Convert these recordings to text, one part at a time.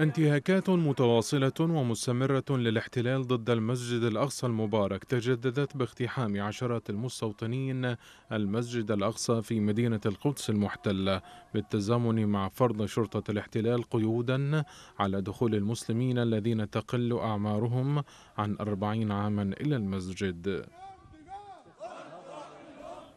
انتهاكات متواصلة ومستمرة للاحتلال ضد المسجد الأقصى المبارك تجددت باقتحام عشرات المستوطنين المسجد الأقصى في مدينة القدس المحتلة بالتزامن مع فرض شرطة الاحتلال قيودا على دخول المسلمين الذين تقل أعمارهم عن أربعين عاما إلى المسجد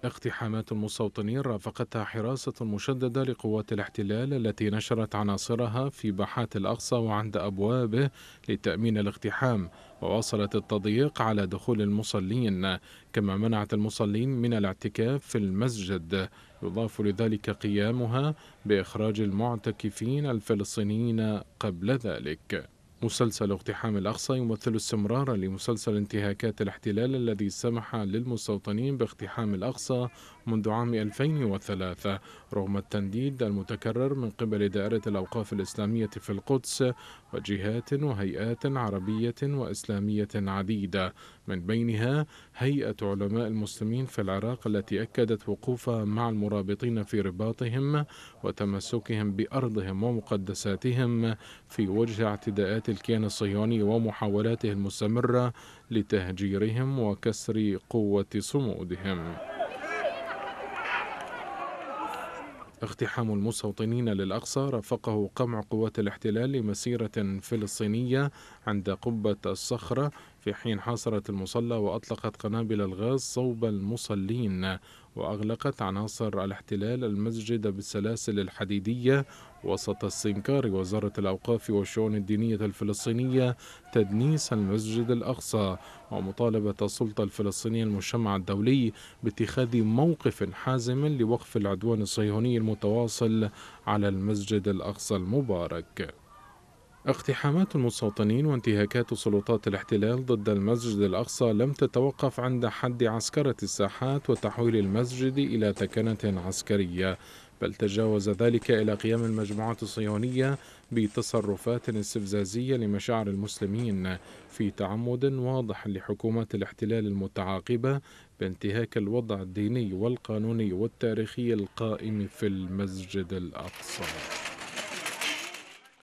اقتحامات المستوطنين رافقتها حراسة مشددة لقوات الاحتلال التي نشرت عناصرها في باحات الأقصى وعند أبوابه لتأمين الاقتحام وواصلت التضييق على دخول المصلين كما منعت المصلين من الاعتكاف في المسجد يضاف لذلك قيامها بإخراج المعتكفين الفلسطينيين قبل ذلك مسلسل اقتحام الأقصى يمثل استمرارا لمسلسل انتهاكات الاحتلال الذي سمح للمستوطنين باقتحام الأقصى منذ عام 2003 رغم التنديد المتكرر من قبل دائرة الأوقاف الإسلامية في القدس وجهات وهيئات عربية وإسلامية عديدة من بينها هيئة علماء المسلمين في العراق التي أكدت وقوفها مع المرابطين في رباطهم وتمسكهم بأرضهم ومقدساتهم في وجه اعتداءات الكيان الصهيوني ومحاولاته المستمرة لتهجيرهم وكسر قوة صمودهم اقتحام المستوطنين للأقصى رافقه قمع قوات الاحتلال لمسيرة فلسطينية عند قبة الصخرة في حين حاصرت المصلى وأطلقت قنابل الغاز صوب المصلين وأغلقت عناصر الاحتلال المسجد بالسلاسل الحديدية وسط استنكار وزارة الأوقاف والشؤون الدينية الفلسطينية تدنيس المسجد الأقصى ومطالبة السلطة الفلسطينية المجتمع الدولي باتخاذ موقف حازم لوقف العدوان الصهيوني المتواصل على المسجد الأقصى المبارك اقتحامات المستوطنين وانتهاكات سلطات الاحتلال ضد المسجد الأقصى لم تتوقف عند حد عسكرة الساحات وتحويل المسجد إلى تكنة عسكرية بل تجاوز ذلك إلى قيام المجموعات الصهيونية بتصرفات استفزازية لمشاعر المسلمين في تعمد واضح لحكومة الاحتلال المتعاقبة بانتهاك الوضع الديني والقانوني والتاريخي القائم في المسجد الأقصى